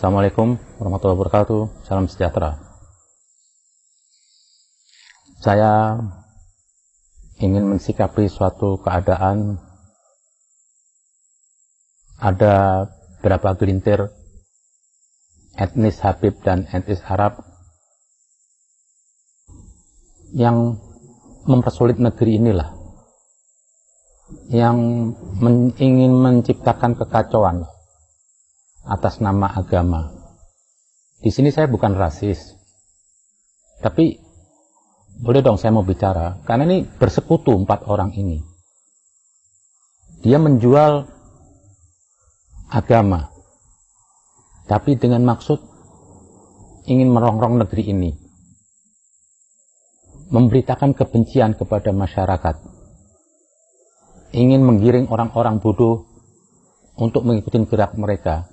Assalamualaikum warahmatullahi wabarakatuh. Salam sejahtera. Saya ingin mensikapi suatu keadaan ada berapa gelintir etnis Habib dan etnis Arab yang mempersulit negeri inilah yang men ingin menciptakan kekacauan atas nama agama. Di sini saya bukan rasis, tapi boleh dong saya mau bicara, karena ini bersekutu empat orang ini. Dia menjual agama, tapi dengan maksud ingin merongrong negeri ini. Memberitakan kebencian kepada masyarakat. Ingin menggiring orang-orang bodoh untuk mengikuti gerak mereka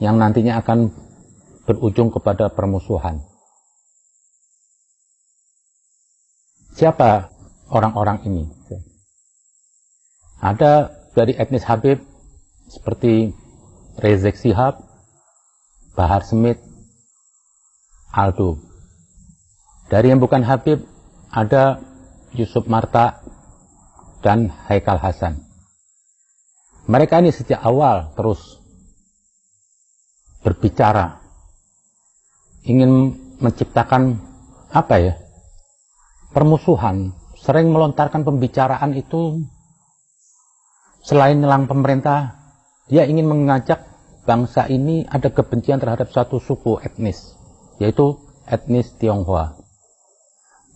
yang nantinya akan berujung kepada permusuhan. Siapa orang-orang ini? Ada dari etnis Habib seperti Rezek Sihab, Bahar Smith, Aldo. Dari yang bukan Habib ada Yusuf Marta dan Haikal Hasan. Mereka ini sejak awal terus berbicara ingin menciptakan apa ya permusuhan sering melontarkan pembicaraan itu selain nyelang pemerintah dia ingin mengajak bangsa ini ada kebencian terhadap satu suku etnis yaitu etnis Tionghoa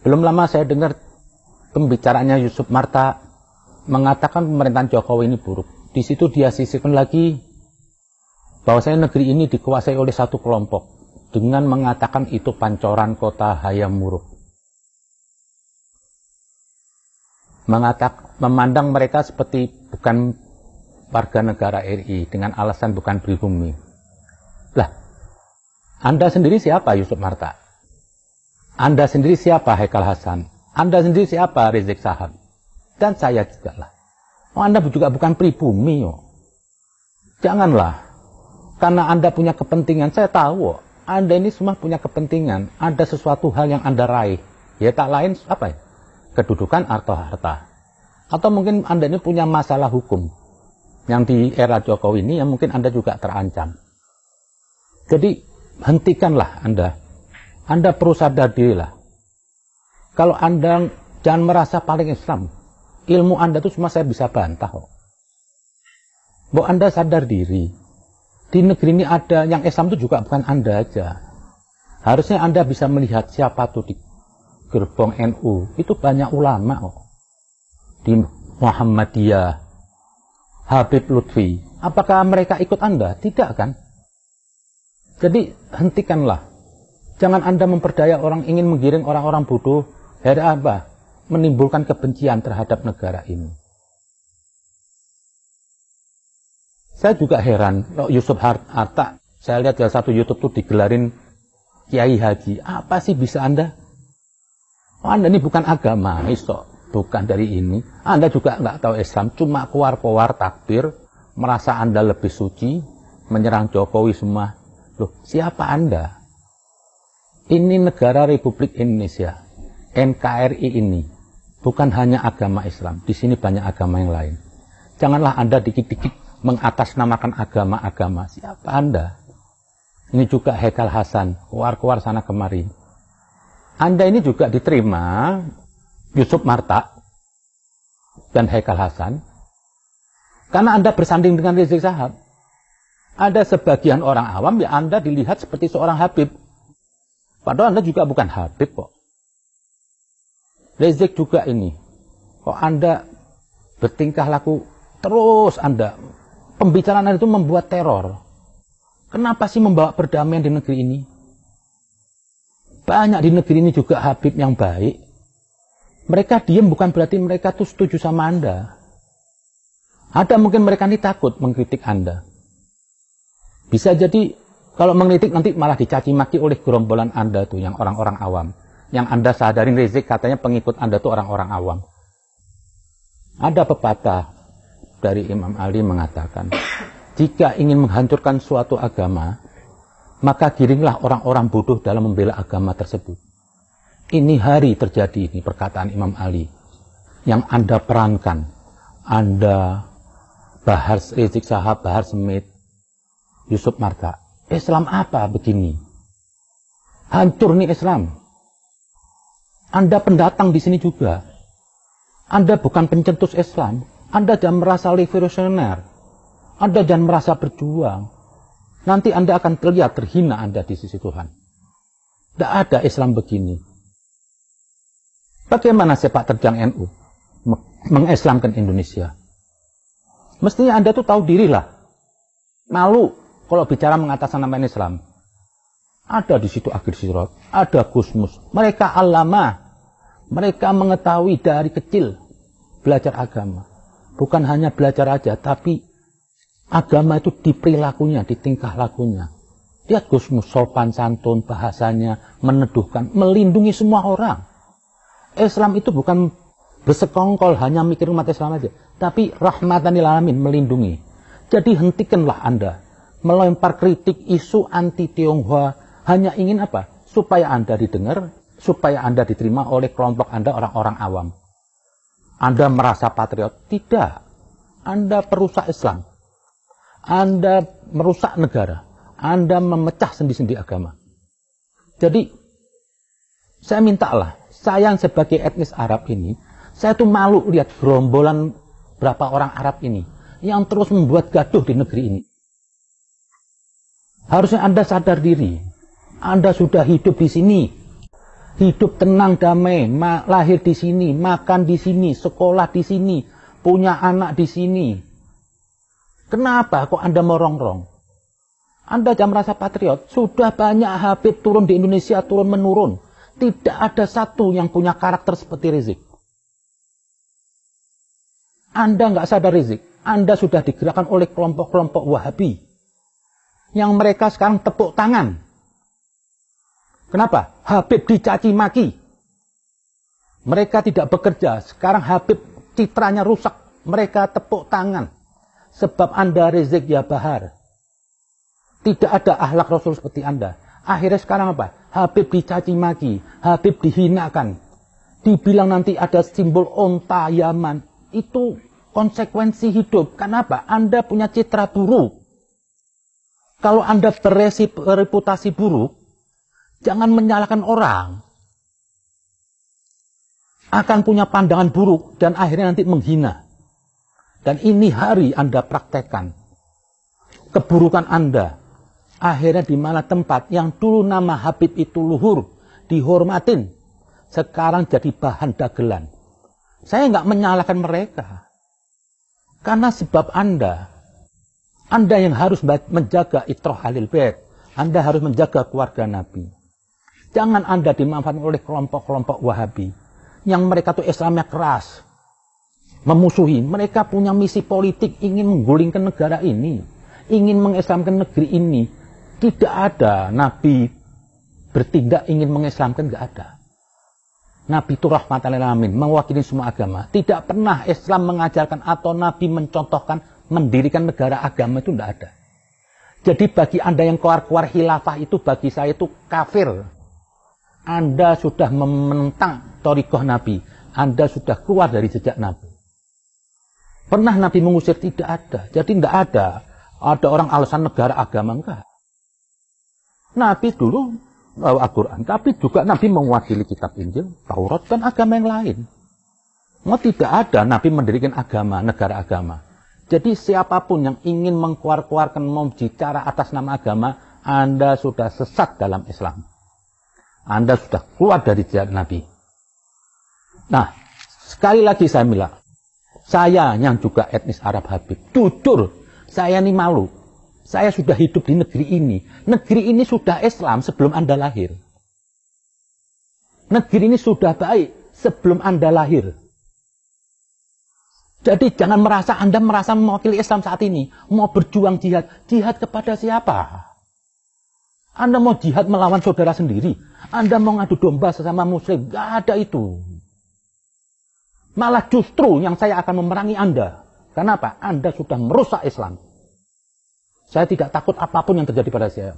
belum lama saya dengar pembicaraannya Yusuf Marta mengatakan pemerintahan Jokowi ini buruk di situ dia sisipkan lagi bahwasanya negeri ini dikuasai oleh satu kelompok dengan mengatakan itu pancoran kota Hayamuruk. Mengatak, memandang mereka seperti bukan warga negara RI dengan alasan bukan pribumi. Lah, Anda sendiri siapa Yusuf Marta? Anda sendiri siapa Haikal Hasan? Anda sendiri siapa Rizik Sahab? Dan saya juga lah. Oh, anda juga bukan pribumi. Oh. Janganlah karena Anda punya kepentingan, saya tahu. Oh, Anda ini semua punya kepentingan. Ada sesuatu hal yang Anda raih. Ya tak lain apa ya? Kedudukan atau harta. Atau mungkin Anda ini punya masalah hukum. Yang di era Jokowi ini yang mungkin Anda juga terancam. Jadi hentikanlah Anda. Anda perlu sadar dirilah. Kalau Anda jangan merasa paling Islam. Ilmu Anda itu cuma saya bisa bantah Bahwa Anda sadar diri, di negeri ini ada yang Islam itu juga bukan Anda aja. Harusnya Anda bisa melihat siapa tuh di gerbong NU. Itu banyak ulama kok. Di Muhammadiyah, Habib Lutfi. Apakah mereka ikut Anda? Tidak kan? Jadi hentikanlah. Jangan Anda memperdaya orang ingin menggiring orang-orang bodoh. Ada apa? Menimbulkan kebencian terhadap negara ini. Saya juga heran, no, Yusuf Harta, saya lihat salah satu YouTube tuh digelarin Kiai Haji. Apa sih bisa Anda? Oh, anda ini bukan agama iso bukan dari ini. Anda juga nggak tahu Islam, cuma keluar-keluar takbir, merasa Anda lebih suci, menyerang Jokowi semua. Loh, siapa Anda? Ini negara Republik Indonesia, NKRI ini, bukan hanya agama Islam. Di sini banyak agama yang lain. Janganlah Anda dikit-dikit mengatasnamakan agama-agama. Siapa Anda? Ini juga Hekal Hasan, keluar-keluar sana kemari. Anda ini juga diterima Yusuf Marta dan Hekal Hasan karena Anda bersanding dengan Rizik Sahab. Ada sebagian orang awam yang Anda dilihat seperti seorang Habib. Padahal Anda juga bukan Habib kok. Rizik juga ini. Kok Anda bertingkah laku terus Anda pembicaraan itu membuat teror. Kenapa sih membawa perdamaian di negeri ini? Banyak di negeri ini juga Habib yang baik. Mereka diam bukan berarti mereka tuh setuju sama Anda. Ada mungkin mereka ini takut mengkritik Anda. Bisa jadi kalau mengkritik nanti malah dicaci maki oleh gerombolan Anda tuh yang orang-orang awam. Yang Anda sadarin rezeki katanya pengikut Anda tuh orang-orang awam. Ada pepatah, dari Imam Ali mengatakan, jika ingin menghancurkan suatu agama, maka giringlah orang-orang bodoh dalam membela agama tersebut. Ini hari terjadi ini perkataan Imam Ali yang Anda perankan, Anda Bahar Rizik Sahab, Bahar Semit, Yusuf Marta. Islam apa begini? Hancur nih Islam. Anda pendatang di sini juga. Anda bukan pencetus Islam, anda jangan merasa revolusioner. Anda jangan merasa berjuang. Nanti Anda akan terlihat terhina Anda di sisi Tuhan. Tidak ada Islam begini. Bagaimana sepak terjang NU mengislamkan Indonesia? Mestinya Anda tuh tahu dirilah. Malu kalau bicara mengatasnamakan Islam. Ada di situ akhir sirat, ada kusmus. Mereka alama, mereka mengetahui dari kecil belajar agama. Bukan hanya belajar aja, tapi agama itu di perilakunya, di tingkah lakunya. Lihat Gusmus sopan santun bahasanya, meneduhkan, melindungi semua orang. Islam itu bukan bersekongkol hanya mikir umat Islam aja, tapi rahmatan alamin melindungi. Jadi hentikanlah Anda melempar kritik isu anti Tionghoa hanya ingin apa? Supaya Anda didengar, supaya Anda diterima oleh kelompok Anda orang-orang awam. Anda merasa patriot? Tidak. Anda perusak Islam. Anda merusak negara. Anda memecah sendi-sendi agama. Jadi, saya mintalah, saya yang sebagai etnis Arab ini, saya tuh malu lihat gerombolan berapa orang Arab ini yang terus membuat gaduh di negeri ini. Harusnya Anda sadar diri. Anda sudah hidup di sini, hidup tenang damai, lahir di sini, makan di sini, sekolah di sini, punya anak di sini. Kenapa kok Anda merongrong? Anda jangan merasa patriot. Sudah banyak Habib turun di Indonesia, turun menurun. Tidak ada satu yang punya karakter seperti Rizik. Anda nggak sadar Rizik. Anda sudah digerakkan oleh kelompok-kelompok Wahabi. Yang mereka sekarang tepuk tangan Kenapa? Habib dicaci maki. Mereka tidak bekerja. Sekarang Habib citranya rusak. Mereka tepuk tangan. Sebab Anda rezeki ya Bahar. Tidak ada ahlak Rasul seperti Anda. Akhirnya sekarang apa? Habib dicaci maki. Habib dihinakan. Dibilang nanti ada simbol onta Yaman. Itu konsekuensi hidup. Kenapa? Anda punya citra buruk. Kalau Anda reputasi buruk, Jangan menyalahkan orang. Akan punya pandangan buruk dan akhirnya nanti menghina. Dan ini hari Anda praktekkan. Keburukan Anda. Akhirnya di mana tempat yang dulu nama Habib itu luhur, dihormatin. Sekarang jadi bahan dagelan. Saya nggak menyalahkan mereka. Karena sebab Anda, Anda yang harus menjaga itroh halil bait. Anda harus menjaga keluarga Nabi. Jangan Anda dimanfaatkan oleh kelompok-kelompok Wahabi. Yang mereka tuh Islamnya keras. Memusuhi. Mereka punya misi politik ingin menggulingkan negara ini. Ingin mengislamkan negeri ini. Tidak ada Nabi bertindak ingin mengislamkan. Tidak ada. Nabi itu rahmatan alamin, mewakili semua agama. Tidak pernah Islam mengajarkan atau Nabi mencontohkan mendirikan negara agama itu tidak ada. Jadi bagi Anda yang keluar-keluar hilafah itu bagi saya itu kafir. Anda sudah menentang torikoh Nabi. Anda sudah keluar dari jejak Nabi. Pernah Nabi mengusir? Tidak ada. Jadi tidak ada. Ada orang alasan negara agama. Enggak. Nabi dulu eh, Al-Quran. Tapi juga Nabi mewakili kitab Injil, Taurat, dan agama yang lain. Mau tidak ada Nabi mendirikan agama, negara agama. Jadi siapapun yang ingin mengkuar-kuarkan mau bicara atas nama agama, Anda sudah sesat dalam Islam. Anda sudah keluar dari jalan Nabi. Nah, sekali lagi saya bilang, saya yang juga etnis Arab Habib, jujur, saya ini malu. Saya sudah hidup di negeri ini. Negeri ini sudah Islam sebelum Anda lahir. Negeri ini sudah baik sebelum Anda lahir. Jadi jangan merasa Anda merasa mewakili Islam saat ini. Mau berjuang jihad. Jihad kepada siapa? Anda mau jihad melawan saudara sendiri. Anda mau ngadu domba sesama muslim. Gak ada itu. Malah justru yang saya akan memerangi Anda. Kenapa? Anda sudah merusak Islam. Saya tidak takut apapun yang terjadi pada saya.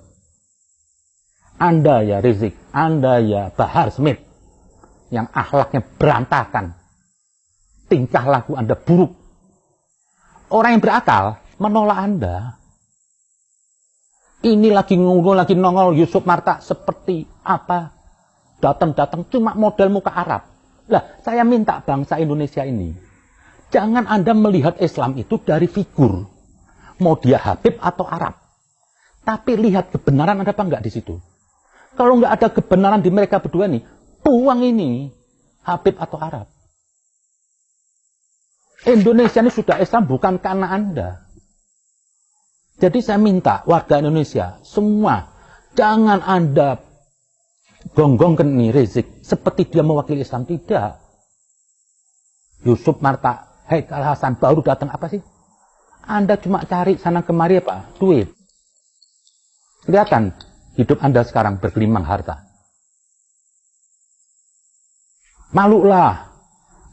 Anda ya Rizik, Anda ya Bahar Smith, yang akhlaknya berantakan. Tingkah laku Anda buruk. Orang yang berakal menolak Anda. Ini lagi ngunggul, lagi nongol Yusuf Marta seperti apa? Datang-datang cuma model muka Arab. Lah, saya minta bangsa Indonesia ini, jangan Anda melihat Islam itu dari figur. Mau dia Habib atau Arab. Tapi lihat kebenaran ada apa enggak di situ. Kalau enggak ada kebenaran di mereka berdua ini, puang ini Habib atau Arab. Indonesia ini sudah Islam bukan karena Anda. Jadi saya minta warga Indonesia semua jangan Anda gonggong keni Rizik seperti dia mewakili Islam tidak. Yusuf Marta Haikal Hasan baru datang apa sih? Anda cuma cari sana kemari apa? Duit. Kelihatan hidup Anda sekarang bergelimang harta. Malulah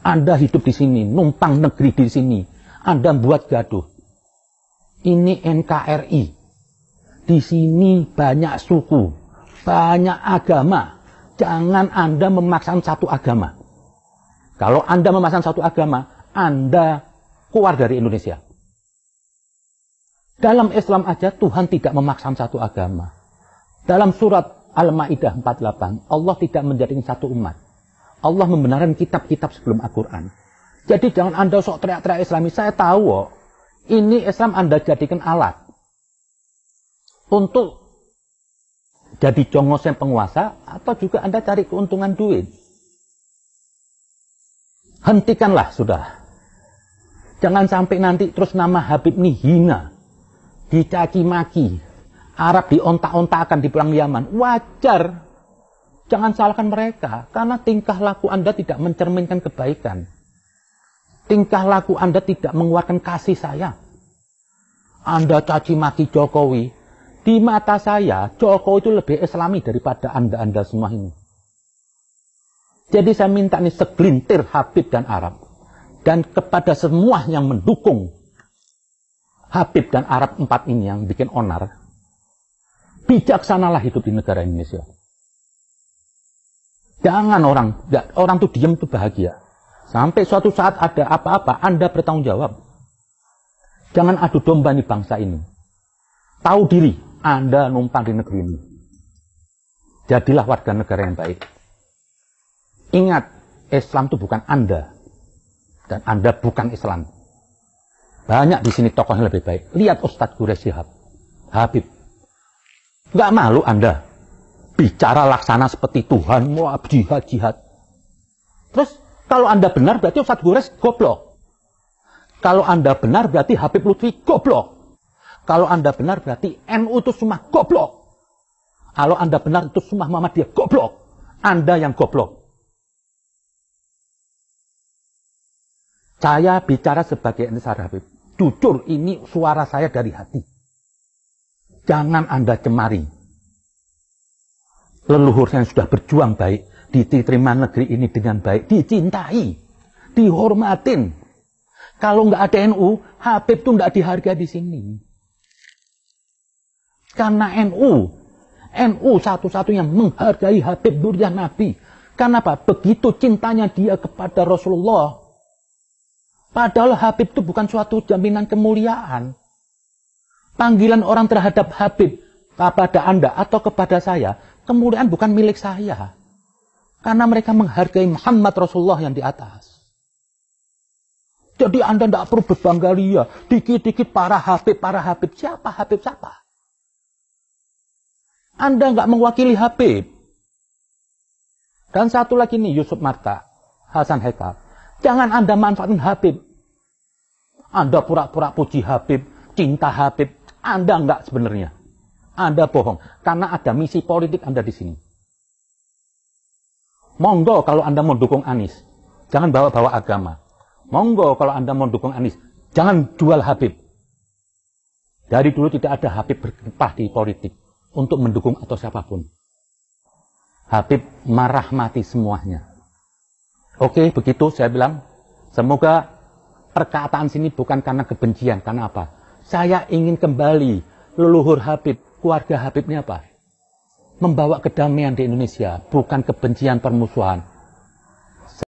Anda hidup di sini, numpang negeri di sini. Anda buat gaduh. Ini NKRI. Di sini banyak suku, banyak agama. Jangan Anda memaksakan satu agama. Kalau Anda memaksakan satu agama, Anda keluar dari Indonesia. Dalam Islam aja Tuhan tidak memaksakan satu agama. Dalam surat Al-Maidah 48, Allah tidak menjadikan satu umat. Allah membenarkan kitab-kitab sebelum Al-Quran. Jadi jangan Anda sok teriak-teriak Islami. Saya tahu ini Islam Anda jadikan alat untuk jadi jongos yang penguasa atau juga Anda cari keuntungan duit. Hentikanlah sudah. Jangan sampai nanti terus nama Habib ini hina, dicaci maki, Arab diontak-ontakan di perang Yaman. Wajar. Jangan salahkan mereka karena tingkah laku Anda tidak mencerminkan kebaikan tingkah laku Anda tidak mengeluarkan kasih sayang. Anda caci maki Jokowi. Di mata saya, Jokowi itu lebih islami daripada Anda-Anda semua ini. Jadi saya minta nih segelintir Habib dan Arab. Dan kepada semua yang mendukung Habib dan Arab empat ini yang bikin onar. Bijaksanalah hidup di negara Indonesia. Jangan orang, ya, orang tuh diam tuh bahagia. Sampai suatu saat ada apa-apa, Anda bertanggung jawab. Jangan adu domba nih bangsa ini. Tahu diri, Anda numpang di negeri ini. Jadilah warga negara yang baik. Ingat, Islam itu bukan Anda. Dan Anda bukan Islam. Banyak di sini tokoh yang lebih baik. Lihat Ustadz Gure Sihab. Habib. Gak malu Anda. Bicara laksana seperti Tuhan. Mau jihad, jihad. Terus kalau Anda benar berarti Ustadz Gores goblok. Kalau Anda benar berarti Habib Lutfi goblok. Kalau Anda benar berarti NU itu semua goblok. Kalau Anda benar itu semua dia goblok. Anda yang goblok. Saya bicara sebagai Ansar Habib. Jujur ini suara saya dari hati. Jangan Anda cemari. Leluhur saya sudah berjuang baik diterima negeri ini dengan baik, dicintai, dihormatin. Kalau nggak ada NU, Habib tuh nggak dihargai di sini. Karena NU, NU satu-satunya menghargai Habib Durjah Nabi. Karena apa? Begitu cintanya dia kepada Rasulullah. Padahal Habib itu bukan suatu jaminan kemuliaan. Panggilan orang terhadap Habib kepada Anda atau kepada saya, kemuliaan bukan milik saya. Karena mereka menghargai Muhammad Rasulullah yang di atas. Jadi Anda tidak perlu berbangga ria. Dikit-dikit para Habib, para Habib. Siapa Habib siapa? Anda nggak mewakili Habib. Dan satu lagi nih Yusuf Marta, Hasan Hekal. Jangan Anda manfaatin Habib. Anda pura-pura puji Habib, cinta Habib. Anda nggak sebenarnya. Anda bohong. Karena ada misi politik Anda di sini. Monggo kalau Anda mau dukung Anies, jangan bawa-bawa agama. Monggo kalau Anda mau dukung Anies, jangan jual Habib. Dari dulu tidak ada Habib berkepah di politik untuk mendukung atau siapapun. Habib marah mati semuanya. Oke, begitu saya bilang. Semoga perkataan sini bukan karena kebencian, karena apa? Saya ingin kembali leluhur Habib, keluarga Habibnya apa? membawa kedamaian di Indonesia, bukan kebencian permusuhan.